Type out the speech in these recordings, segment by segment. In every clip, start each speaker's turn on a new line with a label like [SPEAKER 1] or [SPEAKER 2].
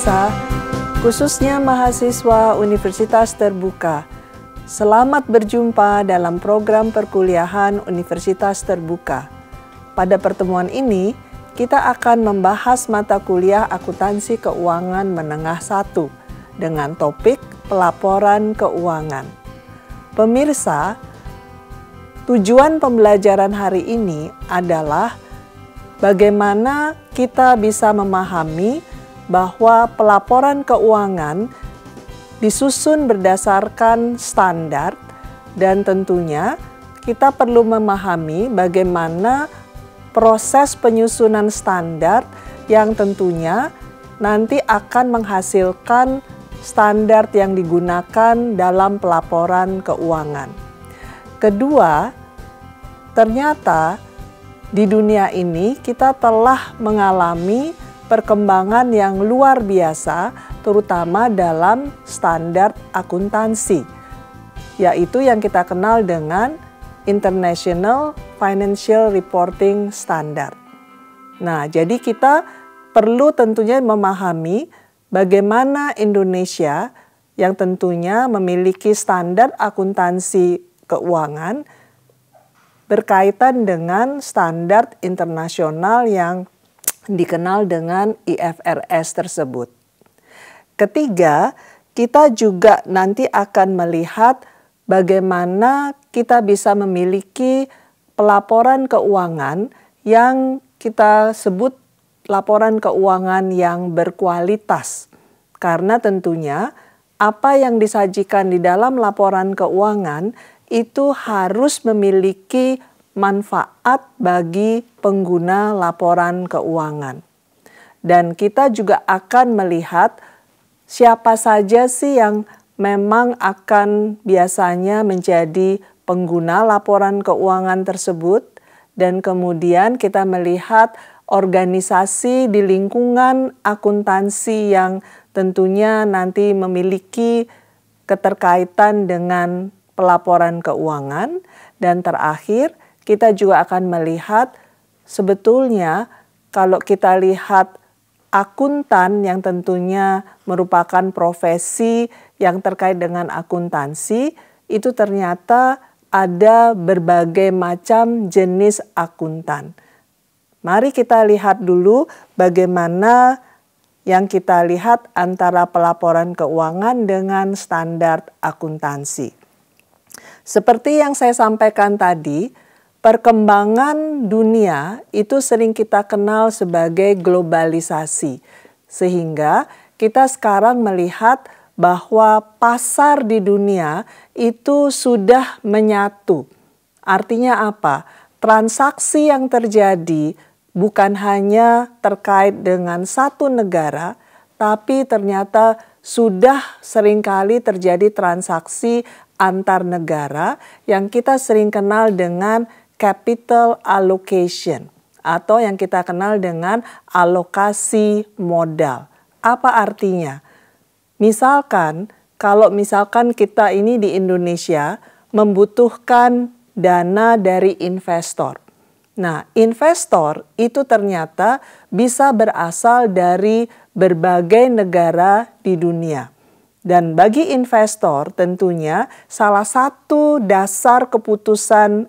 [SPEAKER 1] biasa, khususnya mahasiswa Universitas Terbuka. Selamat berjumpa dalam program perkuliahan Universitas Terbuka. Pada pertemuan ini, kita akan membahas mata kuliah akuntansi keuangan menengah Satu dengan topik pelaporan keuangan. Pemirsa, tujuan pembelajaran hari ini adalah bagaimana kita bisa memahami bahwa pelaporan keuangan disusun berdasarkan standar dan tentunya kita perlu memahami bagaimana proses penyusunan standar yang tentunya nanti akan menghasilkan standar yang digunakan dalam pelaporan keuangan. Kedua, ternyata di dunia ini kita telah mengalami perkembangan yang luar biasa, terutama dalam standar akuntansi, yaitu yang kita kenal dengan International Financial Reporting Standard. Nah, jadi kita perlu tentunya memahami bagaimana Indonesia yang tentunya memiliki standar akuntansi keuangan berkaitan dengan standar internasional yang dikenal dengan IFRS tersebut. Ketiga, kita juga nanti akan melihat bagaimana kita bisa memiliki pelaporan keuangan yang kita sebut laporan keuangan yang berkualitas. Karena tentunya apa yang disajikan di dalam laporan keuangan itu harus memiliki manfaat bagi pengguna laporan keuangan. Dan kita juga akan melihat siapa saja sih yang memang akan biasanya menjadi pengguna laporan keuangan tersebut dan kemudian kita melihat organisasi di lingkungan akuntansi yang tentunya nanti memiliki keterkaitan dengan pelaporan keuangan dan terakhir kita juga akan melihat sebetulnya kalau kita lihat akuntan yang tentunya merupakan profesi yang terkait dengan akuntansi itu ternyata ada berbagai macam jenis akuntan. Mari kita lihat dulu bagaimana yang kita lihat antara pelaporan keuangan dengan standar akuntansi. Seperti yang saya sampaikan tadi, Perkembangan dunia itu sering kita kenal sebagai globalisasi, sehingga kita sekarang melihat bahwa pasar di dunia itu sudah menyatu. Artinya, apa transaksi yang terjadi bukan hanya terkait dengan satu negara, tapi ternyata sudah seringkali terjadi transaksi antar negara yang kita sering kenal dengan capital allocation atau yang kita kenal dengan alokasi modal. Apa artinya? Misalkan kalau misalkan kita ini di Indonesia membutuhkan dana dari investor. Nah, investor itu ternyata bisa berasal dari berbagai negara di dunia. Dan bagi investor tentunya salah satu dasar keputusan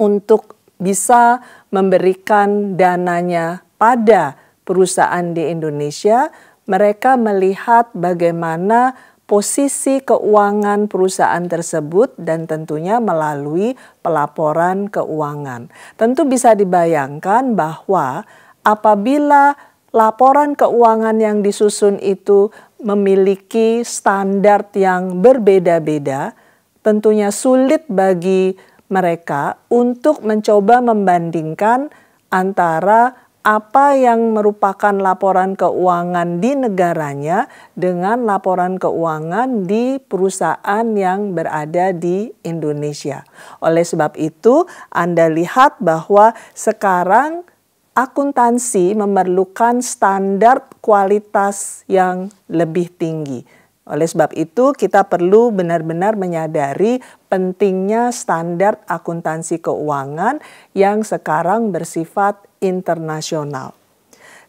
[SPEAKER 1] untuk bisa memberikan dananya pada perusahaan di Indonesia, mereka melihat bagaimana posisi keuangan perusahaan tersebut dan tentunya melalui pelaporan keuangan. Tentu bisa dibayangkan bahwa apabila laporan keuangan yang disusun itu memiliki standar yang berbeda-beda, tentunya sulit bagi mereka untuk mencoba membandingkan antara apa yang merupakan laporan keuangan di negaranya dengan laporan keuangan di perusahaan yang berada di Indonesia. Oleh sebab itu, Anda lihat bahwa sekarang akuntansi memerlukan standar kualitas yang lebih tinggi oleh sebab itu, kita perlu benar-benar menyadari pentingnya standar akuntansi keuangan yang sekarang bersifat internasional.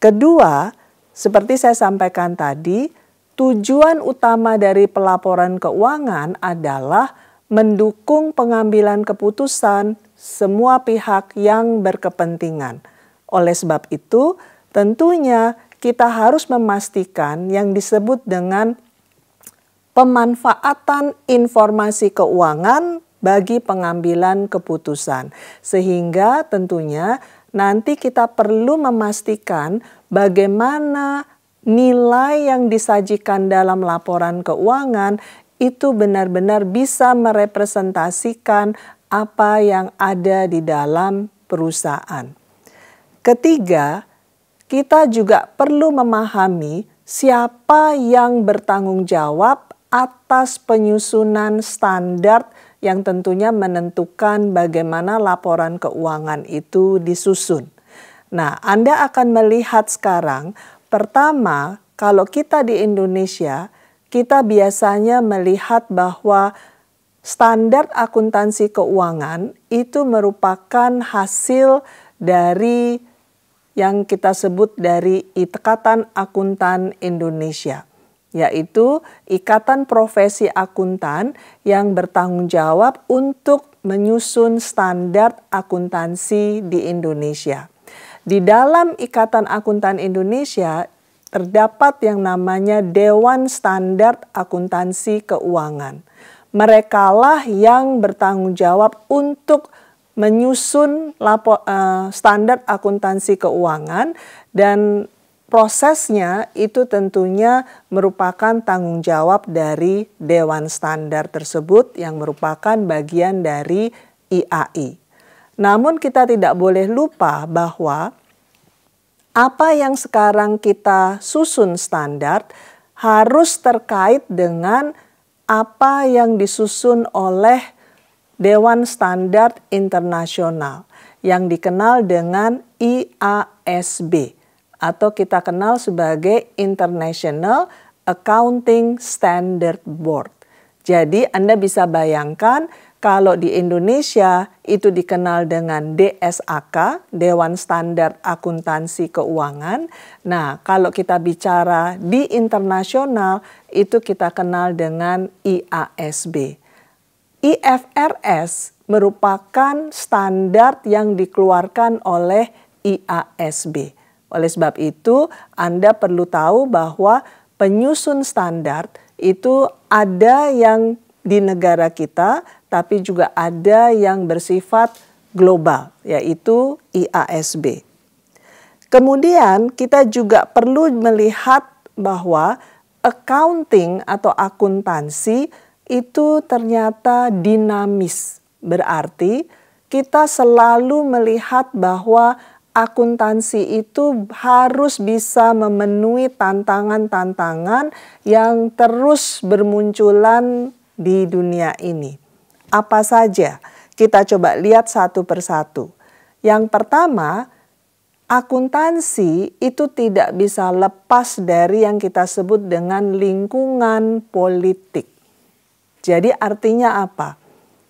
[SPEAKER 1] Kedua, seperti saya sampaikan tadi, tujuan utama dari pelaporan keuangan adalah mendukung pengambilan keputusan semua pihak yang berkepentingan. Oleh sebab itu, tentunya kita harus memastikan yang disebut dengan pemanfaatan informasi keuangan bagi pengambilan keputusan. Sehingga tentunya nanti kita perlu memastikan bagaimana nilai yang disajikan dalam laporan keuangan itu benar-benar bisa merepresentasikan apa yang ada di dalam perusahaan. Ketiga, kita juga perlu memahami siapa yang bertanggung jawab atas penyusunan standar yang tentunya menentukan bagaimana laporan keuangan itu disusun. Nah, Anda akan melihat sekarang, pertama, kalau kita di Indonesia, kita biasanya melihat bahwa standar akuntansi keuangan itu merupakan hasil dari yang kita sebut dari Ikatan Akuntan Indonesia yaitu Ikatan Profesi Akuntan yang bertanggung jawab untuk menyusun standar akuntansi di Indonesia. Di dalam Ikatan Akuntan Indonesia terdapat yang namanya Dewan Standar Akuntansi Keuangan. Merekalah yang bertanggung jawab untuk menyusun eh, standar akuntansi keuangan dan prosesnya itu tentunya merupakan tanggung jawab dari Dewan Standar tersebut yang merupakan bagian dari IAI. Namun kita tidak boleh lupa bahwa apa yang sekarang kita susun standar harus terkait dengan apa yang disusun oleh Dewan Standar Internasional yang dikenal dengan IASB atau kita kenal sebagai International Accounting Standard Board. Jadi Anda bisa bayangkan kalau di Indonesia itu dikenal dengan DSAK, Dewan Standar Akuntansi Keuangan. Nah, kalau kita bicara di internasional itu kita kenal dengan IASB. IFRS merupakan standar yang dikeluarkan oleh IASB. Oleh sebab itu, Anda perlu tahu bahwa penyusun standar itu ada yang di negara kita, tapi juga ada yang bersifat global, yaitu IASB. Kemudian, kita juga perlu melihat bahwa accounting atau akuntansi itu ternyata dinamis, berarti kita selalu melihat bahwa akuntansi itu harus bisa memenuhi tantangan-tantangan yang terus bermunculan di dunia ini. Apa saja? Kita coba lihat satu persatu. Yang pertama, akuntansi itu tidak bisa lepas dari yang kita sebut dengan lingkungan politik. Jadi artinya apa?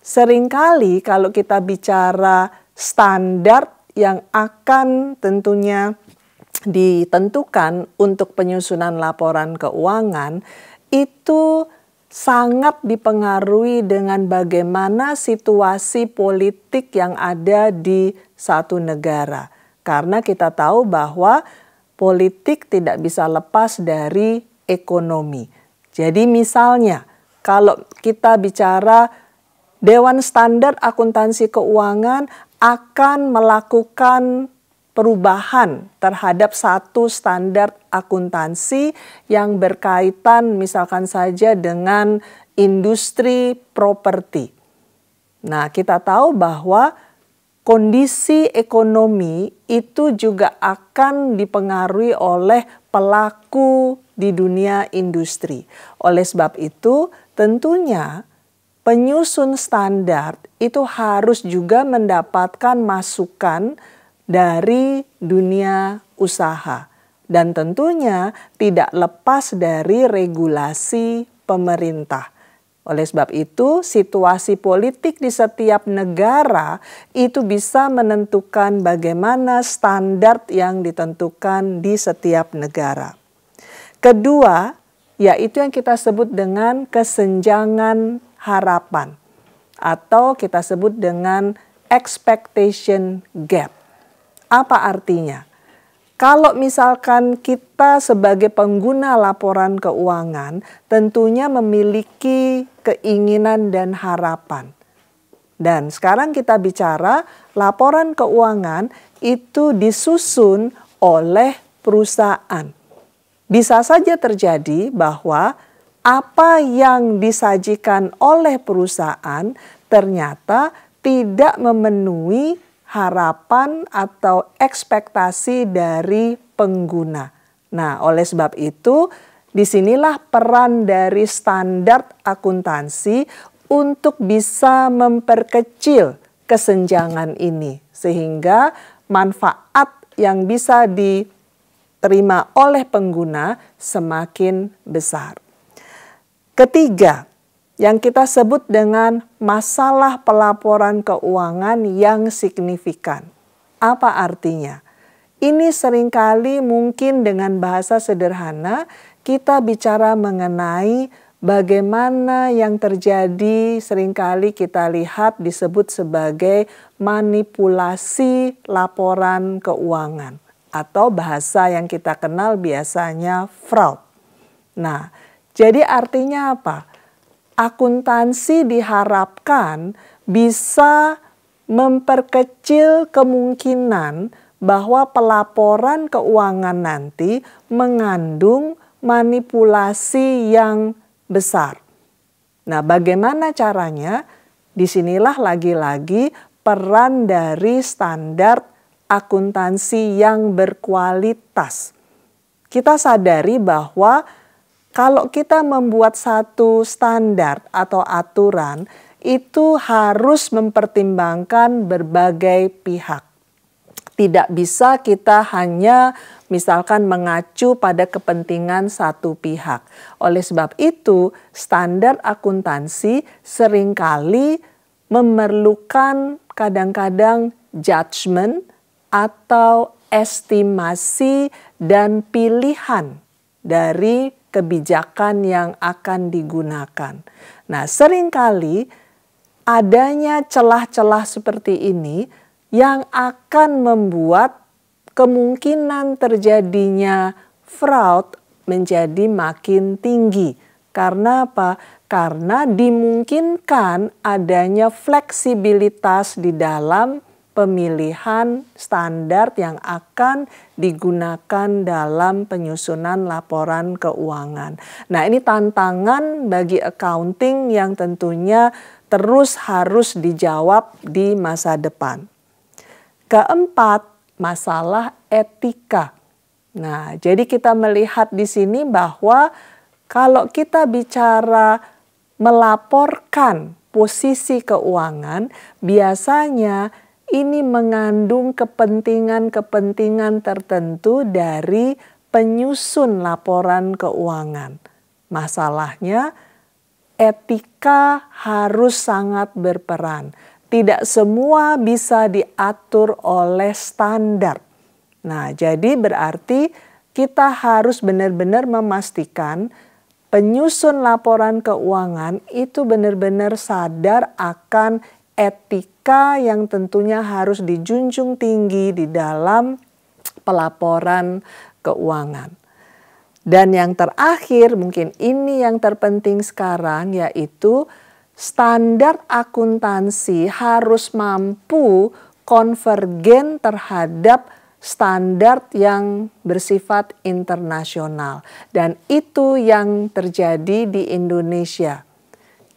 [SPEAKER 1] Seringkali kalau kita bicara standar yang akan tentunya ditentukan untuk penyusunan laporan keuangan itu sangat dipengaruhi dengan bagaimana situasi politik yang ada di satu negara. Karena kita tahu bahwa politik tidak bisa lepas dari ekonomi. Jadi misalnya kalau kita bicara Dewan Standar Akuntansi Keuangan akan melakukan perubahan terhadap satu standar akuntansi yang berkaitan misalkan saja dengan industri properti. Nah, kita tahu bahwa kondisi ekonomi itu juga akan dipengaruhi oleh pelaku di dunia industri. Oleh sebab itu, tentunya penyusun standar itu harus juga mendapatkan masukan dari dunia usaha dan tentunya tidak lepas dari regulasi pemerintah. Oleh sebab itu, situasi politik di setiap negara itu bisa menentukan bagaimana standar yang ditentukan di setiap negara. Kedua, yaitu yang kita sebut dengan kesenjangan harapan atau kita sebut dengan expectation gap. Apa artinya? Kalau misalkan kita sebagai pengguna laporan keuangan tentunya memiliki keinginan dan harapan. Dan sekarang kita bicara laporan keuangan itu disusun oleh perusahaan. Bisa saja terjadi bahwa apa yang disajikan oleh perusahaan ternyata tidak memenuhi harapan atau ekspektasi dari pengguna. Nah, oleh sebab itu, disinilah peran dari standar akuntansi untuk bisa memperkecil kesenjangan ini, sehingga manfaat yang bisa diterima oleh pengguna semakin besar. Ketiga, yang kita sebut dengan masalah pelaporan keuangan yang signifikan. Apa artinya? Ini seringkali mungkin dengan bahasa sederhana kita bicara mengenai bagaimana yang terjadi seringkali kita lihat disebut sebagai manipulasi laporan keuangan atau bahasa yang kita kenal biasanya fraud. Nah, jadi artinya apa? Akuntansi diharapkan bisa memperkecil kemungkinan bahwa pelaporan keuangan nanti mengandung manipulasi yang besar. Nah, bagaimana caranya? Disinilah lagi-lagi peran dari standar akuntansi yang berkualitas. Kita sadari bahwa kalau kita membuat satu standar atau aturan, itu harus mempertimbangkan berbagai pihak. Tidak bisa kita hanya misalkan mengacu pada kepentingan satu pihak. Oleh sebab itu, standar akuntansi seringkali memerlukan kadang-kadang judgement atau estimasi dan pilihan dari kebijakan yang akan digunakan. Nah, seringkali adanya celah-celah seperti ini yang akan membuat kemungkinan terjadinya fraud menjadi makin tinggi. Karena apa? Karena dimungkinkan adanya fleksibilitas di dalam pemilihan standar yang akan digunakan dalam penyusunan laporan keuangan. Nah, ini tantangan bagi accounting yang tentunya terus harus dijawab di masa depan. Keempat, masalah etika. Nah, jadi kita melihat di sini bahwa kalau kita bicara melaporkan posisi keuangan, biasanya ini mengandung kepentingan-kepentingan tertentu dari penyusun laporan keuangan. Masalahnya, etika harus sangat berperan. Tidak semua bisa diatur oleh standar. Nah, jadi berarti kita harus benar-benar memastikan penyusun laporan keuangan itu benar-benar sadar akan etika etika yang tentunya harus dijunjung tinggi di dalam pelaporan keuangan. Dan yang terakhir, mungkin ini yang terpenting sekarang, yaitu standar akuntansi harus mampu konvergen terhadap standar yang bersifat internasional, dan itu yang terjadi di Indonesia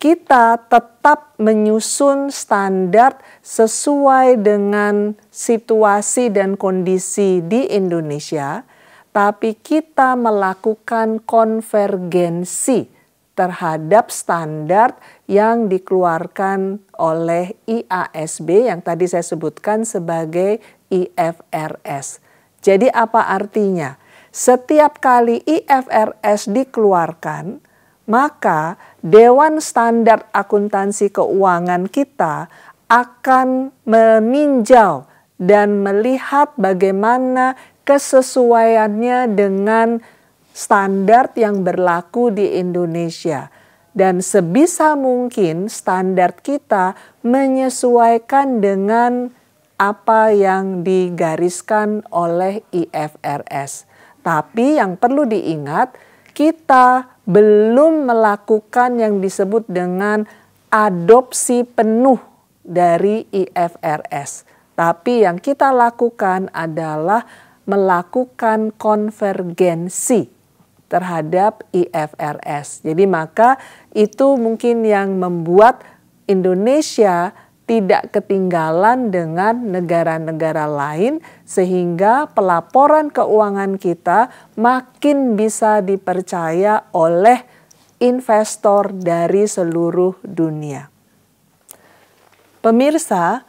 [SPEAKER 1] kita tetap menyusun standar sesuai dengan situasi dan kondisi di Indonesia, tapi kita melakukan konvergensi terhadap standar yang dikeluarkan oleh IASB yang tadi saya sebutkan sebagai IFRS. Jadi apa artinya? Setiap kali IFRS dikeluarkan, maka Dewan Standar Akuntansi Keuangan kita akan meninjau dan melihat bagaimana kesesuaiannya dengan standar yang berlaku di Indonesia. Dan sebisa mungkin standar kita menyesuaikan dengan apa yang digariskan oleh IFRS. Tapi yang perlu diingat, kita belum melakukan yang disebut dengan adopsi penuh dari IFRS. Tapi yang kita lakukan adalah melakukan konvergensi terhadap IFRS. Jadi maka itu mungkin yang membuat Indonesia tidak ketinggalan dengan negara-negara lain, sehingga pelaporan keuangan kita makin bisa dipercaya oleh investor dari seluruh dunia. Pemirsa,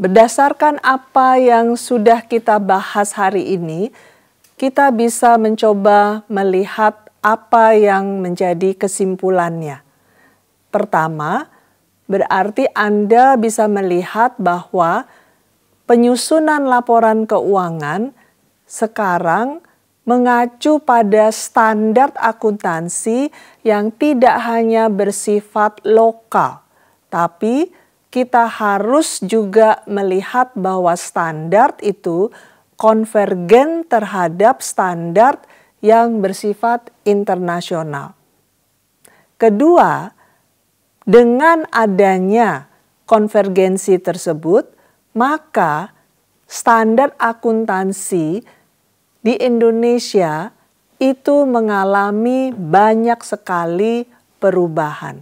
[SPEAKER 1] berdasarkan apa yang sudah kita bahas hari ini, kita bisa mencoba melihat apa yang menjadi kesimpulannya. Pertama, Berarti Anda bisa melihat bahwa penyusunan laporan keuangan sekarang mengacu pada standar akuntansi yang tidak hanya bersifat lokal, tapi kita harus juga melihat bahwa standar itu konvergen terhadap standar yang bersifat internasional. Kedua, dengan adanya konvergensi tersebut, maka standar akuntansi di Indonesia itu mengalami banyak sekali perubahan.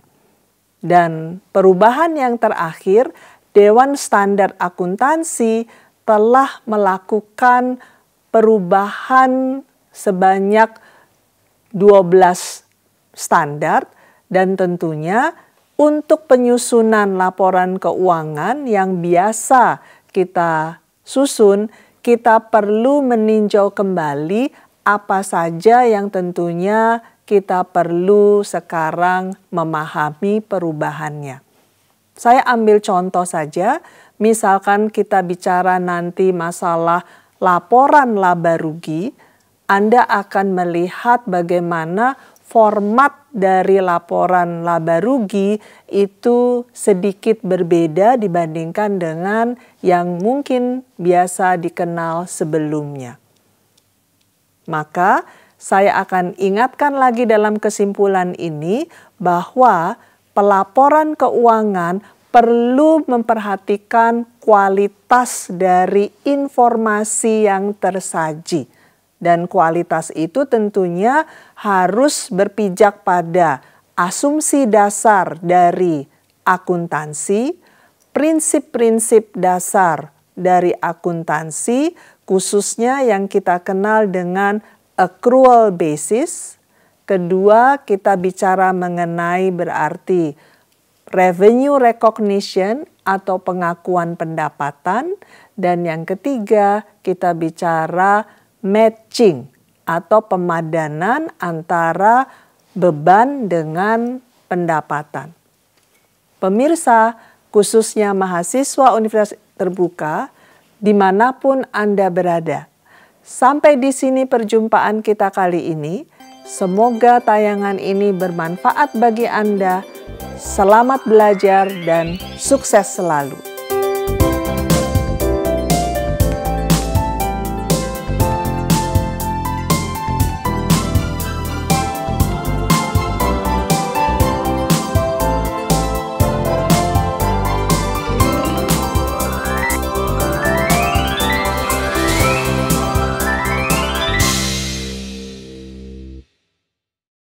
[SPEAKER 1] Dan perubahan yang terakhir, Dewan Standar Akuntansi telah melakukan perubahan sebanyak 12 standar dan tentunya untuk penyusunan laporan keuangan yang biasa kita susun, kita perlu meninjau kembali apa saja yang tentunya kita perlu sekarang memahami perubahannya. Saya ambil contoh saja, misalkan kita bicara nanti masalah laporan laba rugi, Anda akan melihat bagaimana format dari laporan laba rugi itu sedikit berbeda dibandingkan dengan yang mungkin biasa dikenal sebelumnya. Maka, saya akan ingatkan lagi dalam kesimpulan ini bahwa pelaporan keuangan perlu memperhatikan kualitas dari informasi yang tersaji. Dan kualitas itu tentunya harus berpijak pada asumsi dasar dari akuntansi, prinsip-prinsip dasar dari akuntansi, khususnya yang kita kenal dengan accrual basis. Kedua, kita bicara mengenai berarti revenue recognition atau pengakuan pendapatan. Dan yang ketiga, kita bicara matching atau pemadanan antara beban dengan pendapatan. Pemirsa, khususnya mahasiswa Universitas Terbuka, dimanapun Anda berada. Sampai di sini perjumpaan kita kali ini. Semoga tayangan ini bermanfaat bagi Anda. Selamat belajar dan sukses selalu.